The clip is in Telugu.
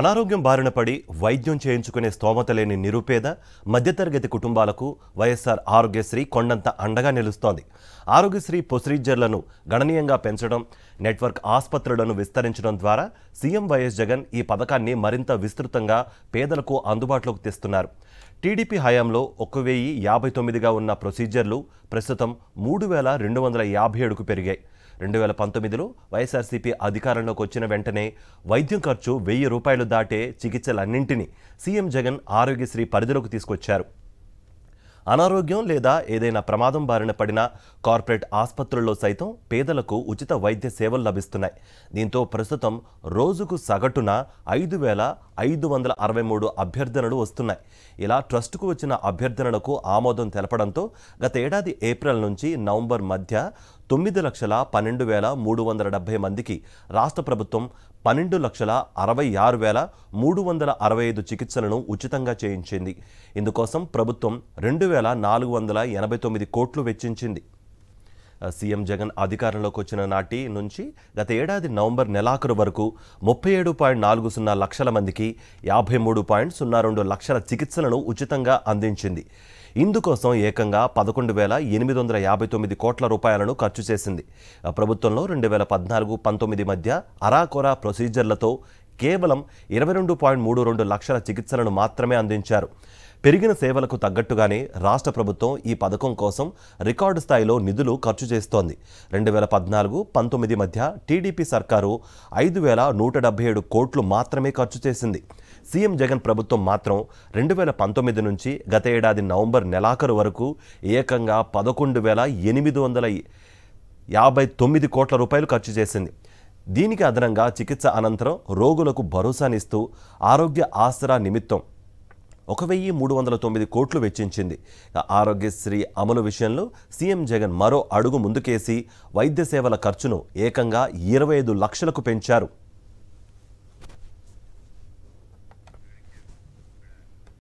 అనారోగ్యం బారిన పడి వైద్యం చేయించుకునే స్తోమత లేని నిరుపేద మధ్యతరగతి కుటుంబాలకు వైఎస్ఆర్ ఆరోగ్యశ్రీ కొండంత అండగా నిలుస్తోంది ఆరోగ్యశ్రీ ప్రొసీజర్లను గణనీయంగా పెంచడం నెట్వర్క్ ఆసుపత్రులను విస్తరించడం ద్వారా సీఎం వైఎస్ జగన్ ఈ పథకాన్ని మరింత విస్తృతంగా పేదలకు అందుబాటులోకి తెస్తున్నారు టీడీపీ హయాంలో ఒక వెయ్యి యాభై తొమ్మిదిగా ఉన్న ప్రొసీజర్లు ప్రస్తుతం మూడు వేల రెండు వందల యాభై ఏడుకు పెరిగాయి రెండు వేల పంతొమ్మిదిలో వైఎస్ఆర్సీపీ అధికారంలోకి వచ్చిన వెంటనే వైద్యం ఖర్చు వెయ్యి రూపాయలు దాటే చికిత్సలన్నింటినీ సీఎం జగన్ ఆరోగ్యశ్రీ పరిధిలోకి తీసుకొచ్చారు అనారోగ్యం లేదా ఏదైనా ప్రమాదం బారిన పడిన కార్పొరేట్ ఆసుపత్రుల్లో సైతం పేదలకు ఉచిత వైద్య సేవలు లభిస్తున్నాయి దీంతో ప్రస్తుతం రోజుకు సగటున ఐదు వేల ఐదు వందల అరవై మూడు అభ్యర్థనలు వస్తున్నాయి ఇలా ట్రస్టుకు వచ్చిన అభ్యర్థనలకు ఆమోదం తెలపడంతో గత ఏడాది ఏప్రిల్ నుంచి నవంబర్ మధ్య తొమ్మిది లక్షల పన్నెండు వేల మూడు వందల డెబ్బై మందికి రాష్ట్ర ప్రభుత్వం పన్నెండు లక్షల అరవై ఆరు వేల మూడు వందల అరవై ఐదు చికిత్సలను ఉచితంగా చేయించింది ఇందుకోసం ప్రభుత్వం రెండు వేల నాలుగు వందల ఎనభై తొమ్మిది కోట్లు వెచ్చించింది సీఎం జగన్ అధికారంలోకి వచ్చిన నాటి నుంచి గత ఏడాది నవంబర్ నెలాఖరు వరకు ముప్పై ఏడు పాయింట్ నాలుగు సున్నా లక్షల మందికి యాభై మూడు పాయింట్ సున్నా రెండు లక్షల చికిత్సలను ఉచితంగా అందించింది ఇందుకోసం ఏకంగా పదకొండు వేల ఎనిమిది వందల యాభై తొమ్మిది కోట్ల రూపాయలను ఖర్చు చేసింది ప్రభుత్వంలో రెండు వేల పద్నాలుగు పంతొమ్మిది మధ్య అరాకొరా ప్రొసీజర్లతో కేవలం ఇరవై రెండు పాయింట్ మూడు రెండు లక్షల చికిత్సలను మాత్రమే అందించారు పెరిగిన సేవలకు తగ్గట్టుగానే రాష్ట్ర ప్రభుత్వం ఈ పథకం కోసం రికార్డు స్థాయిలో నిధులు ఖర్చు చేస్తోంది రెండు వేల పద్నాలుగు పంతొమ్మిది మధ్య టీడీపీ సర్కారు ఐదు వేల నూట డెబ్బై ఏడు కోట్లు మాత్రమే ఖర్చు చేసింది సీఎం జగన్ ప్రభుత్వం మాత్రం రెండు వేల పంతొమ్మిది నుంచి గత ఏడాది నవంబర్ నెలాఖరు వరకు ఏకంగా పదకొండు వేల ఎనిమిది వందల యాభై తొమ్మిది కోట్ల రూపాయలు ఖర్చు చేసింది దీనికి అదనంగా చికిత్స అనంతరం రోగులకు భరోసానిస్తూ ఆరోగ్య ఆసరా నిమిత్తం ఒక వెయ్యి మూడు వందల తొమ్మిది కోట్లు వెచ్చించింది ఆరోగ్యశ్రీ అమలు విషయంలో సీఎం జగన్ మరో అడుగు ముందుకేసి వైద్య సేవల ఖర్చును ఏకంగా ఇరవై ఐదు లక్షలకు పెంచారు